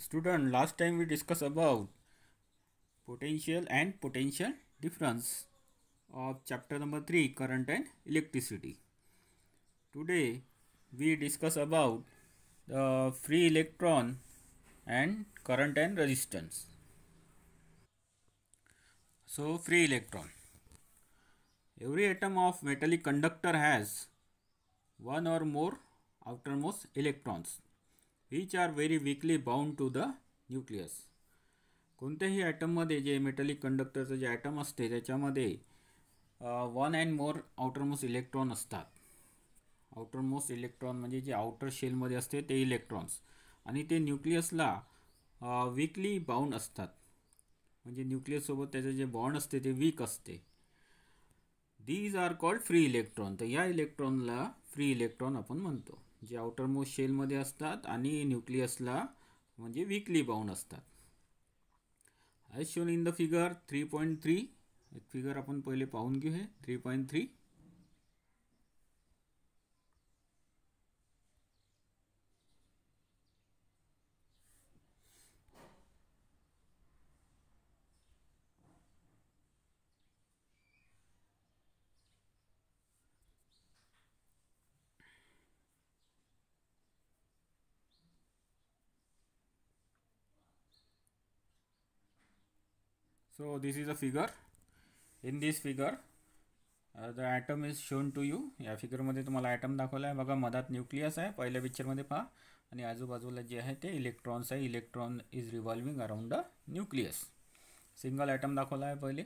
Student, last time we discussed about potential and potential difference of chapter number 3 current and electricity. Today we discuss about the free electron and current and resistance. So free electron. Every atom of metallic conductor has one or more outermost electrons which are very weakly bound to the nucleus कोणत्याही ॲटममध्ये जे metallic कंडक्टरचं जे atom असते त्याच्यामध्ये one and more outermost electron असतात outermost electron म्हणजे जे आउटर शेलमध्ये असते ते इलेक्ट्रॉन्स आणि ते न्यूक्लियसला वीकली बाउंड असतात म्हणजे न्यूक्लियससोबत त्याचं जे बॉन्ड असते ते वीक असते these are called free electron तर या इलेक्ट्रॉनला फ्री इलेक्ट्रॉन आपण म्हणतो जे आउटरमोस्ट शेलमध्ये असतात आणि न्यूक्लियसला म्हणजे विकली बाउंड असतात I shown in the figure three point three figure आपण पहिले पाहून घेऊ हे three point three so this is a figure in this figure the atom is shown to you या फिगरमध्ये तुम्हाला ॲटम दाखवला आहे बघा मधात न्यूक्लियस आहे पहिल्या पिक्चरमध्ये पहा आणि आजूबाजूला जे आहे ते इलेक्ट्रॉन्स आहे electron is revolving around the nucleus single atom दाखवला आहे पहिले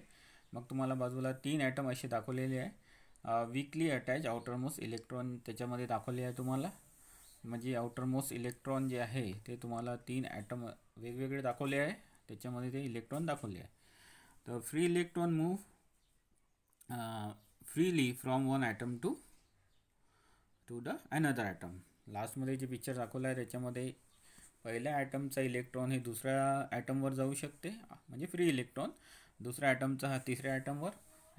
मग तुम्हाला बाजूला तीन ॲटम असे दाखवलेले आहे वीकली अटॅच आउटरमोस्ट इलेक्ट्रॉन त्याच्यामध्ये दाखवले आहे तुम्हाला म्हणजे आउटरमोस्ट इलेक्ट्रॉन जे आहे ते तुम्हाला तीन ॲटम वेगवेगळे दाखवले आहे त्याच्यामध्ये ते इलेक्ट्रॉन दाखवले आहे the free electron move uh, freely from one to to to the another atom लास्टमध्ये जे पिक्चर दाखवलं आहे त्याच्यामध्ये पहिल्या ॲटमचा इलेक्ट्रॉन हे दुसऱ्या ॲटमवर जाऊ शकते म्हणजे फ्री इलेक्ट्रॉन दुसऱ्या ॲटमचा हा तिसऱ्या ॲटमवर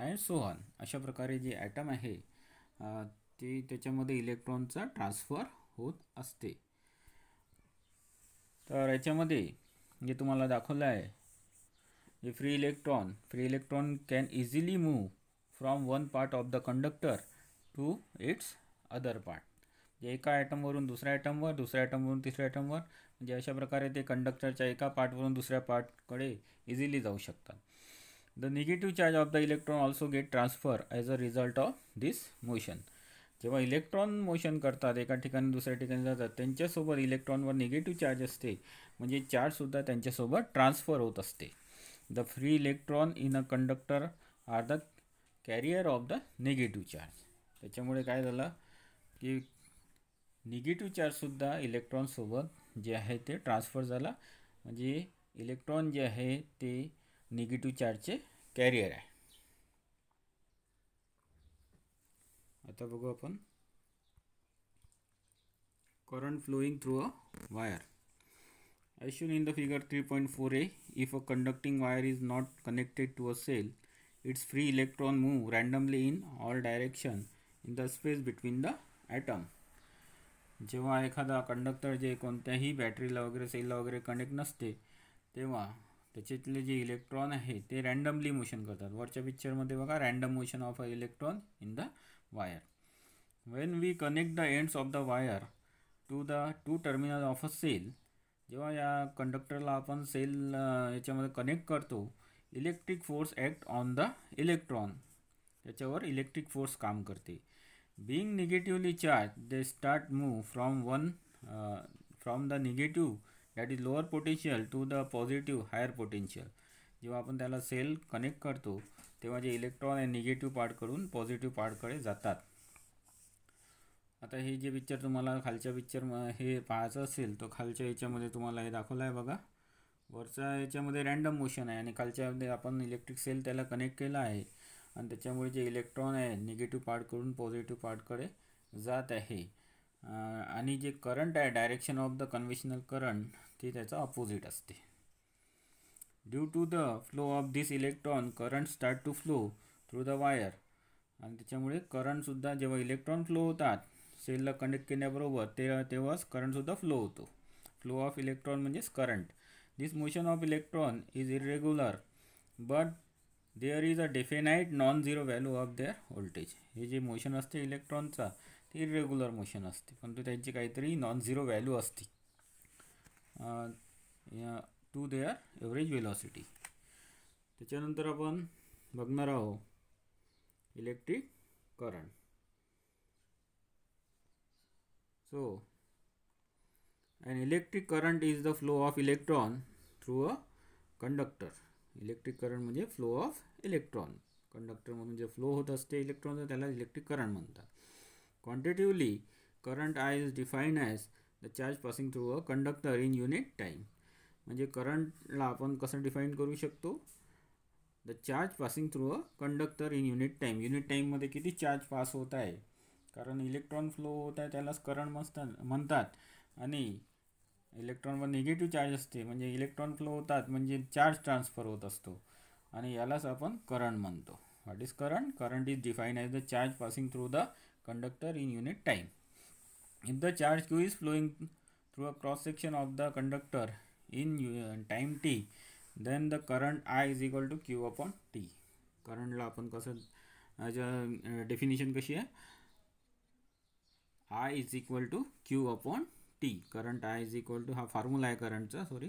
अँड सोहन अशा प्रकारे जे ॲटम आहे ते त्याच्यामध्ये इलेक्ट्रॉनचा ट्रान्सफर होत असते तर याच्यामध्ये जे तुम्हाला दाखवलं आहे जे free electron free electron can easily move from one part of the conductor to its other part म्हणजे एका ॲटमवरून दुसऱ्या ॲटमवर दुसऱ्या ॲटमवरून तिसऱ्या ॲटमवर म्हणजे अशा प्रकारे ते कंडक्टरच्या एका पार्टवरून दुसऱ्या पार्टकडे इझिली जाऊ शकतात the negative charge of the electron also get transfer as a result of this motion जेव्हा इलेक्ट्रॉन मोशन करतात एका ठिकाणी दुसऱ्या ठिकाणी जातात त्यांच्यासोबत इलेक्ट्रॉनवर निगेटिव्ह चार्ज असते म्हणजे चार्जसुद्धा त्यांच्यासोबत ट्रान्सफर होत असते the free electron in a conductor are the carrier of the negative charge त्याच्यामुळे काय झालं की निगेटिव्ह चार्जसुद्धा इलेक्ट्रॉनसोबत जे आहे ते ट्रान्सफर झाला म्हणजे इलेक्ट्रॉन जे आहे ते निगेटिव्ह चार्जचे कॅरियर आहे आता बघू आपण current flowing through a wire As shown in the figure 3.4a, if a conducting wire is not connected to a cell, its free electron move randomly in all direction in the space between the atom. जेव्हा एखादा conductor जे कोणत्याही बॅटरीला वगैरे सेलला वगैरे connect नसते तेव्हा त्याच्यातले जे इलेक्ट्रॉन आहे ते रँडमली मोशन करतात वरच्या पिक्चरमध्ये बघा random motion of a electron in the wire when we connect the ends of the wire to the two terminal of a cell जेव्हा या कंडक्टरला आपण सेल याच्यामध्ये कनेक्ट करतो electric force act on the electron त्याच्यावर electric force काम करते being negatively charge they start move from one from the negative that is lower potential to the positive higher potential जेव्हा आपण त्याला सेल कनेक्ट करतो तेव्हा जे इलेक्ट्रॉन हे निगेटिव्ह पार्टकडून पॉझिटिव्ह पार्टकडे जातात आता हे जे पिक्चर तुम्हाला खालच्या पिक्चर हे पाहायचं असेल तर खालच्या याच्यामध्ये तुम्हाला हे दाखवलं आहे बघा वरच्या याच्यामध्ये रँडम मोशन आहे आणि खालच्या आपण इलेक्ट्रिक सेल त्याला कनेक्ट केला आहे आणि त्याच्यामुळे जे इलेक्ट्रॉन आहे निगेटिव्ह पार्टकडून पॉझिटिव्ह पार्टकडे जात आहे आणि जे करंट आहे direction of the conventional current ते त्याचं अपोजिट असते due to the flow of this electron current start to flow through the wire आणि त्याच्यामुळे करंटसुद्धा जेव्हा इलेक्ट्रॉन फ्लो होतात सेलला कनेक्ट केल्याबरोबर ते तेव्हाच करंटसुद्धा फ्लो होतो फ्लो ऑफ इलेक्ट्रॉन म्हणजेच current this motion of electron is irregular but there is a definite non zero value of there voltage हे जे मोशन असते इलेक्ट्रॉनचा ते इरेग्युलर मोशन असते परंतु त्यांची काहीतरी नॉन झिरो व्हॅल्यू असते टू देअर एव्हरेज वेलॉसिटी त्याच्यानंतर आपण बघणार आहोत electric current So, an electric current is the flow of electron through a conductor. Electric current म्हणजे फ्लो ऑफ इलेक्ट्रॉन कंडक्टरमधून जे फ्लो होत असते इलेक्ट्रॉनचं त्याला इलेक्ट्रिक करंट म्हणतात quantitatively current I is define as the charge passing through a conductor in unit time म्हणजे करंटला आपण कसं डिफाईन करू शकतो the charge passing through a conductor in unit time unit टाईममध्ये किती चार्ज पास होत आहे कारण इलेक्ट्रॉन फ्लो होत आहे त्यालाच करंट मसतात म्हणतात आणि इलेक्ट्रॉनवर निगेटिव्ह चार्ज असते म्हणजे इलेक्ट्रॉन फ्लो होतात म्हणजे चार्ज ट्रान्सफर होत असतो आणि यालाच आपण करंट म्हणतो what is current current is define as the charge passing through the conductor in unit time if the charge Q is flowing through a cross section of the conductor in you time T then the current I is equal to Q upon T करंटला आपण कसं definition कशी आहे I is equal to Q upon T current I is equal to हा formula आहे करंटचा sorry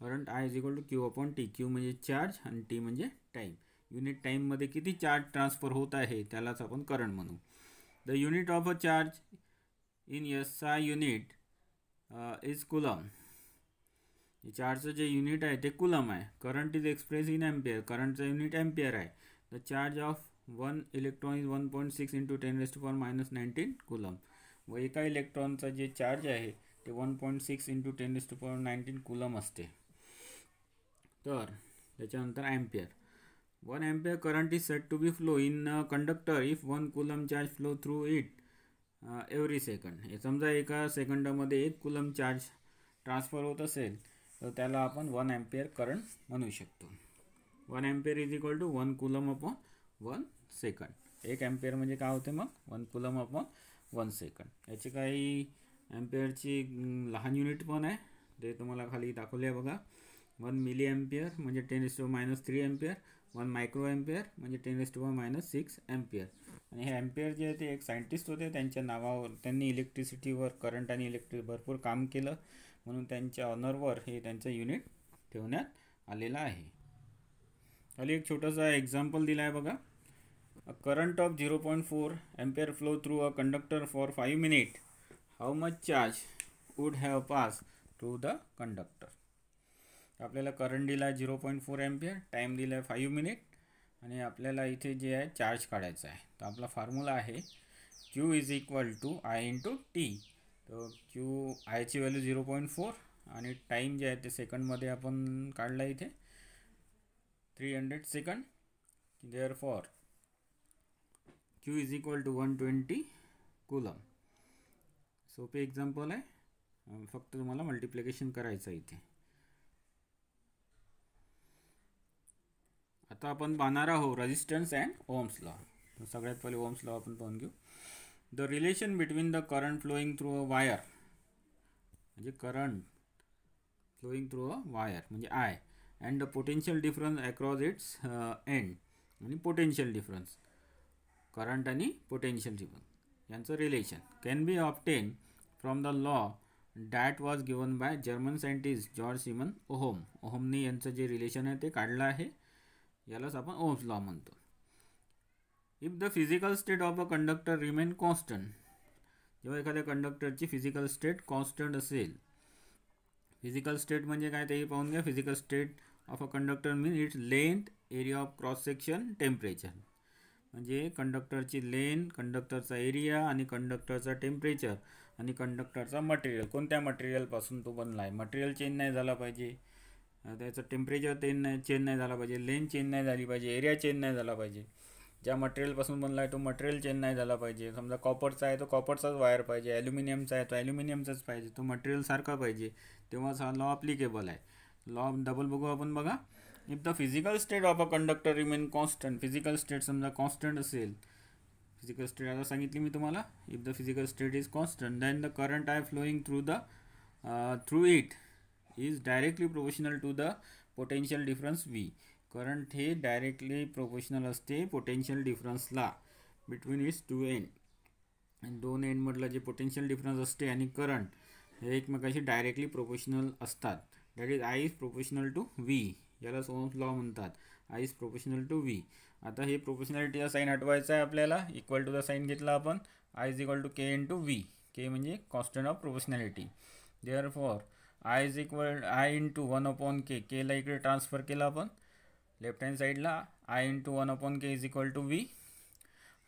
current I is equal to Q upon T Q म्हणजे charge आणि टी म्हणजे टाईम युनिट टाईममध्ये किती चार्ज ट्रान्सफर होत आहे त्यालाच आपण करंट म्हणू the unit of a charge in S I unit is coulomb चार्जचं जे युनिट आहे ते कुलम आहे current is express in ampere करंटचं युनिट एम्पेअर आहे the charge of one electron is one point six into ten raised for minus nineteen coulomb व एका इलेक्ट्रॉनचा जे चार्ज आहे ते one point six into ten raised for nineteen coulomb असते तर त्याच्यानंतर ampere one ampere current is set to be flow in conductor if one coulomb charge flow through it every second हे समजा एका सेकंडामध्ये एक कुलम चार्ज ट्रान्सफर होत असेल तर त्याला आपण वन ॲम्पियर करंट म्हणू शकतो one ampere is equal to one coulomb upon one second एक ॲम्पेअर म्हणजे काय होते मग one coulomb upon one second याचे काही एम्पेअरची लहान युनिट पण आहे ते तुम्हाला खाली दाखवले आहे बघा वन मिली एम्पेअर म्हणजे ten S to minus three ampere one micro ampere म्हणजे ten S to minus six ampere आणि हे एम्पेअर जे होते एक सायंटिस्ट होते त्यांच्या नावावर त्यांनी इलेक्ट्रिसिटीवर करंट आणि इलेक्ट्रिक भरपूर काम केलं म्हणून त्यांच्या ऑनरवर हे त्यांचं युनिट ठेवण्यात आलेलं आहे खाली एक छोटंसं एक्झाम्पल दिलं आहे बघा current A current of 0.4 ampere flow through a conductor for 5 minute How much charge would have passed through the conductor? आपल्याला करंट दिला आहे zero point four ampere time दिला आहे फाईव्ह मिनिट आणि आपल्याला इथे जे आहे चार्ज काढायचं आहे तर आपला फॉर्म्युला आहे Q is equal to I in T टी तर क्यू आयची व्हॅल्यू झिरो पॉईंट फोर आणि टाईम जे आहे ते सेकंडमध्ये आपण काढला इथे three hundred second therefore Q is equal to 120 coulomb सोपे एक्झाम्पल आहे फक्त तुम्हाला मल्टिप्लिकेशन करायचं आहे इथे आता आपण पाहणार आहोत रजिस्टन्स अँड ओम्स लॉ सगळ्यात पहिले ओम्स लॉ आपण पाहून घेऊ the relation between the current flowing through a wire म्हणजे current flowing through a wire म्हणजे I and the potential difference across its end आणि पोटेन्शियल डिफरन्स करंट आणि potential विभाग यांचं relation can be obtained from the law that was given by German scientist George Simon Ohm ओहोमने यांचं जे relation आहे ते काढलं आहे यालाच आपण ओम्स लॉ म्हणतो if the physical state of a conductor remain constant जेव्हा एखाद्या कंडक्टरची फिजिकल स्टेट कॉन्स्टंट असेल फिजिकल स्टेट म्हणजे काय तेही पाहून घ्या physical state of a conductor mean its length area of cross section temperature म्हणजे कंडक्टरची लेन कंडक्टरचा एरिया आणि कंडक्टरचा टेम्परेचर आणि कंडक्टरचा मटेरियल कोणत्या मटेरियलपासून तो बनला आहे मटेरियल चेंज नाही झाला पाहिजे त्याचं टेम्परेचर तेन नाही चेंज नाही झाला पाहिजे लेन चेंज नाही झाली पाहिजे एरिया चेंज नाही झाला पाहिजे ज्या मटेरियलपासून बनला आहे तो मटेरियल चेंज नाही झाला पाहिजे समजा कॉपरचा आहे तो कॉपरचाच वायर पाहिजे ॲल्युमिनियमचा आहे तो ॲल्युमिनियमचाच पाहिजे तो मटेरियलसारखा पाहिजे तेव्हाच हा लॉ अप्लिकेबल आहे लॉ डबल बघू आपण बघा if the physical state of a conductor remain constant physical state समजा कॉन्स्टंट असेल फिजिकल स्टेट आता सांगितली मी तुम्हाला if the physical state is constant than the current I flowing through the through it is directly proportional to the potential difference V current हे directly proportional असते potential डिफरन्सला between its two end दोन एंडमधला जे potential difference असते आणि current हे एकमेकाशी डायरेक्टली प्रोपोशनल असतात that is I is proportional to V यालाच ओम्स लॉ म्हणतात I is professional to V आता हे प्रोफेशनॅलिटीचा साईन हटवायचा आहे आपल्याला इक्वल टू द साईन घेतला आपण I is equal to K into V K म्हणजे constant of proportionality therefore I is equal I in into one upon K केला इकडे transfer केला आपण लेफ्ट हँड साईडला I in into one upon K is equal to V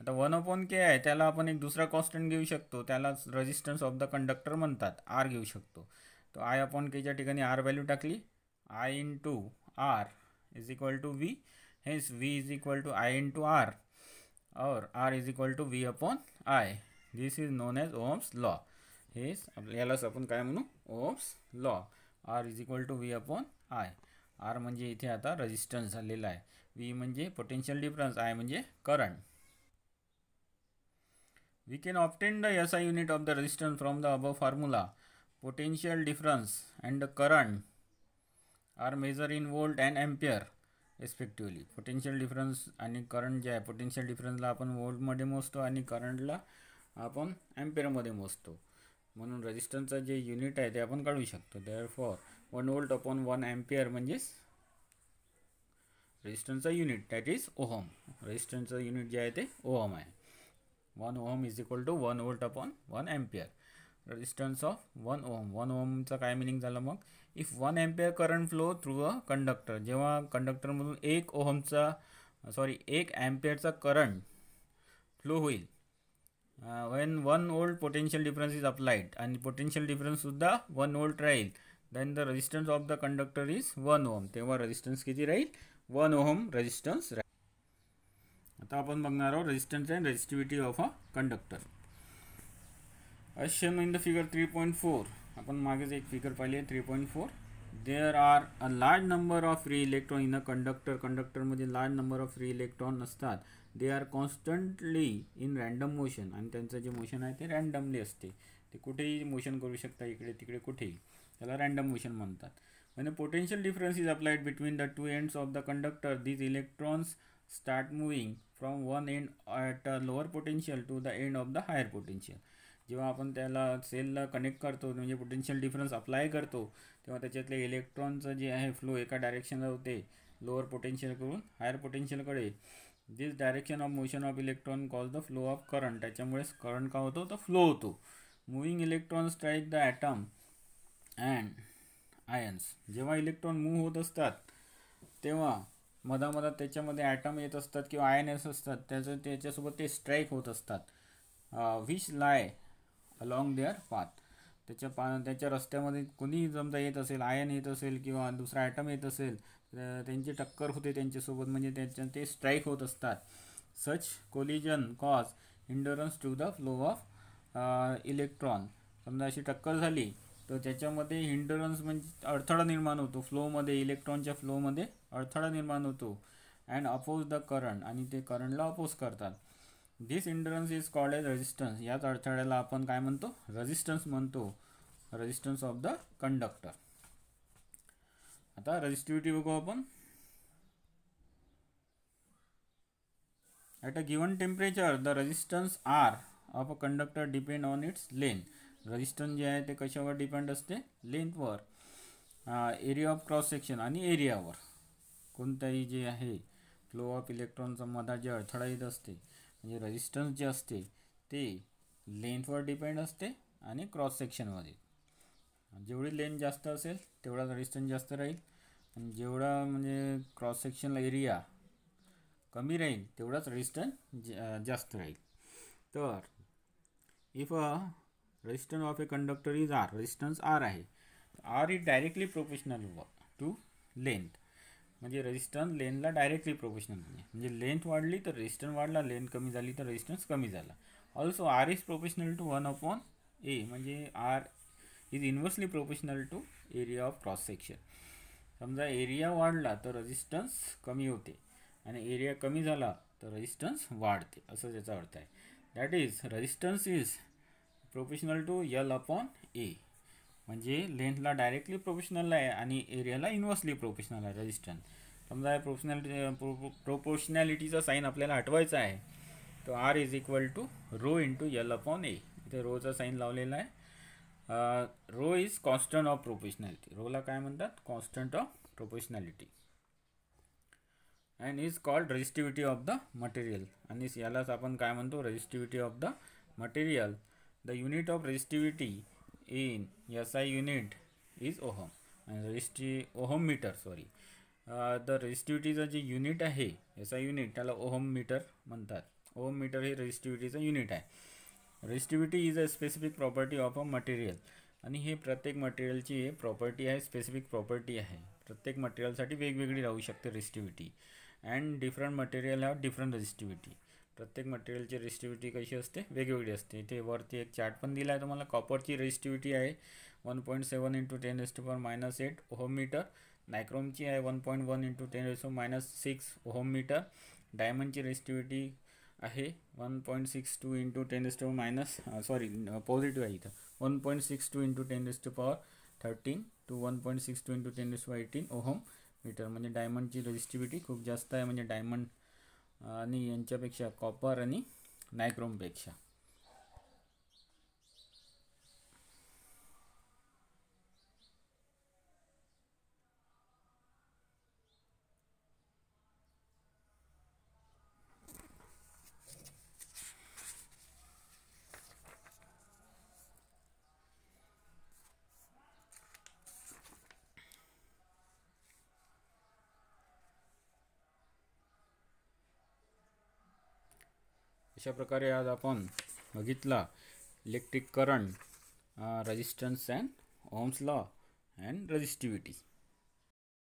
आता one upon K आहे त्याला आपण एक दुसरा कॉन्स्टंट घेऊ शकतो त्याला रजिस्टन्स ऑफ द कंडक्टर म्हणतात आर घेऊ शकतो तो आय अपॉन केच्या ठिकाणी आर व्हॅल्यू टाकली I in into R is equal to V V. V is equal to I in into R or R is equal to V upon I this is known as Ohm's law हेस यालाच आपण काय म्हणू Ohm's law R is equal to V upon I R म्हणजे इथे आता resistance झालेला आहे वी म्हणजे पोटेन्शियल डिफरन्स आय म्हणजे current we can obtain the S I unit of the resistance from the above formula potential difference and the current are measure in volt and ampere respectively potential difference आणि current जे आहे potential डिफरन्सला आपण वोल्टमध्ये मोजतो आणि करंटला आपण ॲम्पियरमध्ये मोजतो म्हणून रेजिस्टन्सचं जे युनिट आहे ते आपण काढू शकतो therefore one volt upon one ampere म्हणजेच रेजिस्टन्सचं युनिट दॅट इज ओहम रेजिस्टन्सचं युनिट जे आहे ते ओहम आहे one ohm is equal to one volt upon one ampere resistance of one ohm one ओमचं काय मिनिंग झालं मग if one ampere current flow through a conductor जेव्हा कंडक्टरमधून एक ओहमचा सॉरी एक ॲम्पेअरचा करंट फ्लो होईल when one volt potential difference is applied आणि पोटेन्शियल डिफरन्ससुद्धा वन ओल्ड राहील then the resistance of the conductor is one ohm तेव्हा रेजिस्टन्स किती राहील वन ओहम रेजिस्टन्स राहील आता आपण बघणार आहोत resistance and resistivity of a conductor in the figure three point four आपण मागेच एक फिगर पाहिली आहे three point four there are a large number of free electron in a conductor कंडक्टरमध्ये large number of free electron असतात they are constantly in random motion आणि त्यांचं जे मोशन आहे ते रँडमली असते ते कुठेही मोशन करू शकता इकडे तिकडे कुठेही त्याला रँडम मोशन म्हणतात म्हणजे potential difference is applied between the two ends of the conductor these electrons start moving from one end at a lower potential to the end of the higher potential जेव्हा आपण त्याला सेलला connect करतो म्हणजे potential difference apply करतो तेव्हा त्याच्यातले इलेक्ट्रॉनचं जे आहे फ्लो एका डायरेक्शनला होते लोअर पोटेन्शियलकडून हायर पोटेन्शियलकडे this direction of motion of electron call the flow of current त्याच्यामुळेच करंट का होतो तर फ्लो होतो moving electron strike the atom and ions जेव्हा इलेक्ट्रॉन मूव्ह होत असतात तेव्हा मधामधा त्याच्यामध्ये ॲटम येत असतात किंवा आयन येत असतात त्याचं त्याच्यासोबत ते स्ट्राईक होत असतात which lie along their path त्याच्या पा त्याच्या रस्त्यामध्ये कोणी समजा येत असेल आयन येत असेल किंवा दुसरा ॲटम येत असेल तर त्यांची टक्कर होते त्यांच्यासोबत म्हणजे त्यांच्या ते स्ट्राईक होत असतात such collision cause hindrance to the flow of electron समजा अशी टक्कर झाली तर त्याच्यामध्ये हिंडरन्स म्हणजे अडथळा निर्माण होतो फ्लोमध्ये इलेक्ट्रॉनच्या फ्लोमध्ये अडथळा निर्माण होतो अँड अपोज द करंट आणि ते करंटला अपोज करतात this hindrance is called as resistance याच अडथळ्याला आपण काय म्हणतो रजिस्टन्स म्हणतो रजिस्टन्स ऑफ द कंडक्टर आता रजिस्टिव्हिटी बघू आपण at a given temperature the resistance R of a conductor depend on its length resistance जे आहे ते कशावर डिपेंड असते लेंथवर एरिया ऑफ क्रॉस सेक्शन आणि एरियावर कोणताही जे आहे फ्लो ऑफ इलेक्ट्रॉनचा मधात जे अडथळा येत असते म्हणजे रजिस्टन्स जे असते ते लेंथवर डिपेंड असते आणि क्रॉस सेक्शनमध्ये जेवढी लेंथ जास्त असेल तेवढा रजिस्टन्स जास्त राहील आणि जेवढा म्हणजे क्रॉस सेक्शनला एरिया कमी राहील तेवढाच रजिस्टन्स जास्त राहील तर if a resistance of a conductor is R resistance R आहे R is directly professional to length म्हणजे रेजिस्टन्स लेनला डायरेक्टली प्रोपोर्शनल नाही म्हणजे लेंथ वाढली तर रेजिस्टन्स वाढला लेंथ कमी झाली तर रेजिस्टन्स कमी झाला also R is proportional to one upon A म्हणजे R is inversely proportional to area of cross section समजा एरिया वाढला तर रजिस्टन्स कमी होते आणि एरिया कमी झाला तर रजिस्टन्स वाढते असं त्याचा अर्थ आहे that is resistance is professional to L upon A म्हणजे लेंथला डायरेक्टली प्रोफेशनल आहे आणि एरियाला इन्व्हर्सली प्रोफेशनल आहे रेजिस्टन्स समजा प्रोफेशनॅलिटी प्रो प्रोपोशनॅलिटीचा साईन आपल्याला हटवायचा आहे तर R is equal to rho into L upon A इथे रोचा साईन लावलेला आहे rho is constant of professionality रोला काय म्हणतात constant of proportionality and is called resistivity of the material आणि यालाच आपण काय म्हणतो रजिस्टिव्हिटी of the material the unit of resistivity in S I unit is ohm आणि registry ohm meter sorry the रजिस्टिव्हिटीचं जे युनिट आहे आय युनिट त्याला ओहम मीटर म्हणतात ओहम मीटर हे रजिस्टिव्हिटीचं युनिट आहे resistivity is a specific property of a material आणि हे प्रत्येक मटेरियलची प्रॉपर्टी आहे स्पेसिफिक प्रॉपर्टी आहे प्रत्येक मटेरियलसाठी वेगवेगळी राहू शकते resistivity and different material have different resistivity प्रत्येक मटेरियलची रेजिस्टिव्हिटी कशी असते वेगवेगळी असते इथे वरती एक चार्ट पण दिला आहे तुम्हाला कॉपरची रेजिस्टिव्हिटी आहे one point seven into ten raise to power minus eight ohm metre नायक्रोमची आहे one point one into ten raise to minus six ohm metre डायमंडची रेजिस्टिव्हिटी आहे one point six two into ten S to minus sorry positive आहे इथं one point six two into ten S to power thirteen to one point six two into ten S to eighteen ohm metre म्हणजे डायमंडची resistivity खूप जास्त आहे म्हणजे diamond आणि यांच्यापेक्षा copper आणि नायक्रोमपेक्षा अशा प्रकारे आज आपण बघितला electric current resistance and Ohm's law and रजिस्टिव्हिटी